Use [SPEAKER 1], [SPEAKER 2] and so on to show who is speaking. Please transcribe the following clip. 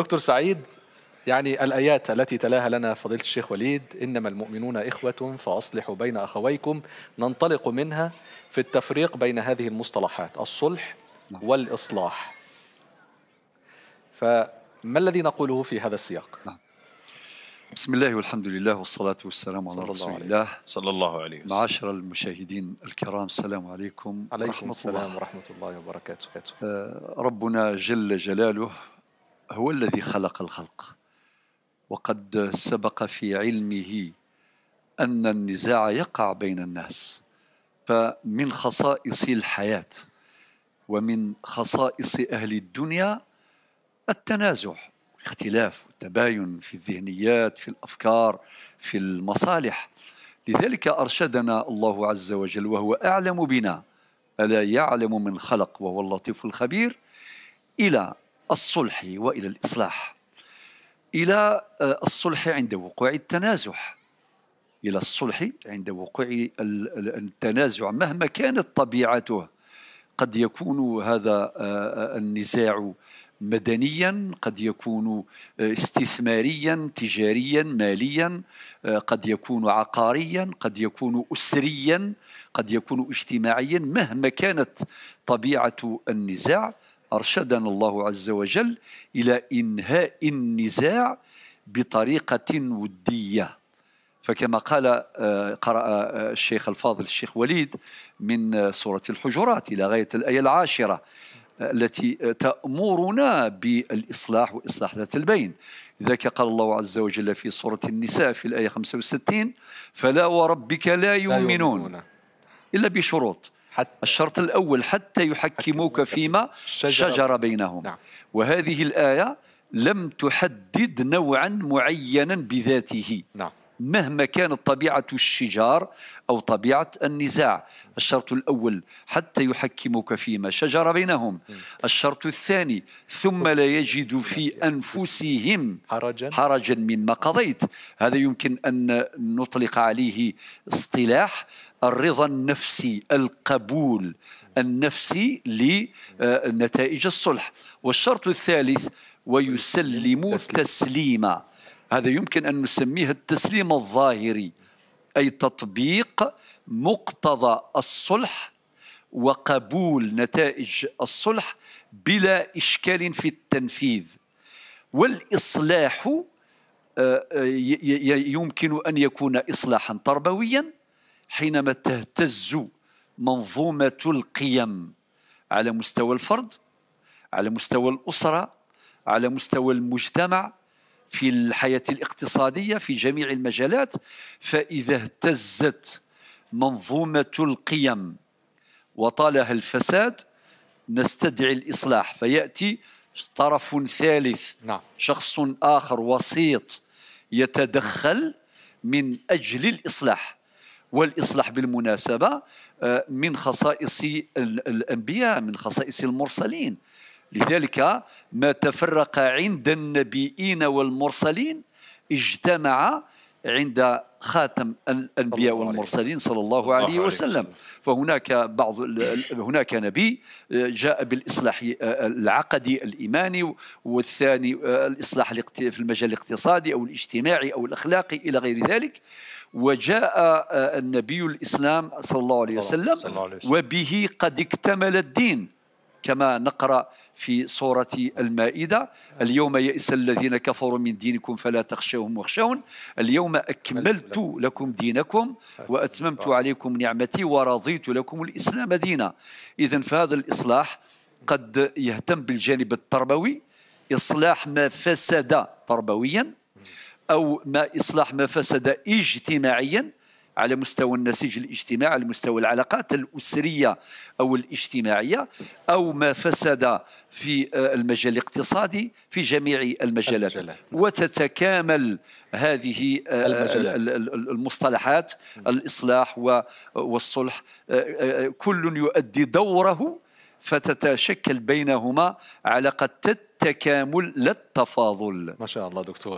[SPEAKER 1] دكتور سعيد يعني الآيات التي تلاها لنا فضيلة الشيخ وليد إنما المؤمنون إخوة فأصلحوا بين أخويكم ننطلق منها في التفريق بين هذه المصطلحات الصلح نعم. والإصلاح فما الذي نقوله في هذا السياق؟ نعم. بسم الله والحمد لله والصلاة والسلام على رسول الله, الله صلى الله عليه وسلم معاشر المشاهدين الكرام السلام عليكم عليكم ورحمة السلام الله. ورحمة الله وبركاته آه، ربنا جل جلاله هو الذي خلق الخلق وقد سبق في علمه ان النزاع يقع بين الناس فمن خصائص الحياه ومن خصائص اهل الدنيا التنازع اختلاف وتباين في الذهنيات في الافكار في المصالح لذلك ارشدنا الله عز وجل وهو اعلم بنا الا يعلم من خلق وهو اللطيف الخبير الى الصلح والى الاصلاح الى آه، الصلح عند وقوع التنازع الى الصلح عند وقوع التنازع مهما كانت طبيعته قد يكون هذا آه، آه، النزاع مدنيا قد يكون استثماريا تجاريا ماليا قد يكون عقاريا قد يكون اسريا قد يكون اجتماعيا مهما كانت طبيعه النزاع أرشدنا الله عز وجل إلى إنهاء النزاع بطريقة ودية فكما قال آه، قرأ آه، الشيخ الفاضل الشيخ وليد من آه، سورة الحجرات إلى غاية الآية العاشرة التي تأمرنا بالإصلاح وإصلاح ذات البين ذاك قال الله عز وجل في سورة النساء في الآية 65 فلا وربك لا يؤمنون إلا بشروط الشرط الأول حتى يحكموك فيما شجر بينهم نعم. وهذه الآية لم تحدد نوعا معينا بذاته نعم مهما كانت طبيعة الشجار أو طبيعة النزاع الشرط الأول حتى يحكموك فيما شجر بينهم الشرط الثاني ثم لا يجد في أنفسهم حرجا, حرجا مما قضيت هذا يمكن أن نطلق عليه اصطلاح الرضا النفسي القبول النفسي لنتائج آه، الصلح والشرط الثالث ويسلم تسليما هذا يمكن أن نسميه التسليم الظاهري أي تطبيق مقتضى الصلح وقبول نتائج الصلح بلا إشكال في التنفيذ والإصلاح آه، آه، يمكن أن يكون إصلاحا تربويا حينما تهتز منظومة القيم على مستوى الفرد على مستوى الأسرة على مستوى المجتمع في الحياة الاقتصادية في جميع المجالات فإذا اهتزت منظومة القيم وطالها الفساد نستدعي الإصلاح فيأتي طرف ثالث نعم. شخص آخر وسيط يتدخل من أجل الإصلاح والإصلاح بالمناسبة آه، من خصائص الأنبياء من خصائص المرسلين لذلك ما تفرق عند النبيين والمرسلين اجتمع عند خاتم الانبياء والمرسلين صلى الله عليه وسلم فهناك بعض هناك نبي آه، جاء بالاصلاح آه، العقدي الايماني والثاني آه، الاصلاح في المجال الاقتصادي او الاجتماعي او الاخلاقي الى غير ذلك وجاء النبي الاسلام صلى الله عليه وسلم وبه قد اكتمل الدين كما نقرا في سوره المائده اليوم يئس الذين كفروا من دينكم فلا تخشوهم واخشون اليوم اكملت لكم دينكم واتممت عليكم نعمتي ورضيت لكم الاسلام دينا اذا فهذا الاصلاح قد يهتم بالجانب التربوي اصلاح ما فسد تربويا او ما اصلاح ما فسد اجتماعيا على مستوى النسيج الاجتماعي على مستوى العلاقات الأسرية أو الاجتماعية أو ما فسد في آه، المجال الاقتصادي في جميع المجالات, وتتكامل هذه آه، المصطلحات الإصلاح والصلح آه، كل يؤدي دوره فتتشكل بينهما علاقة التكامل لا التفاضل ما شاء الله دكتور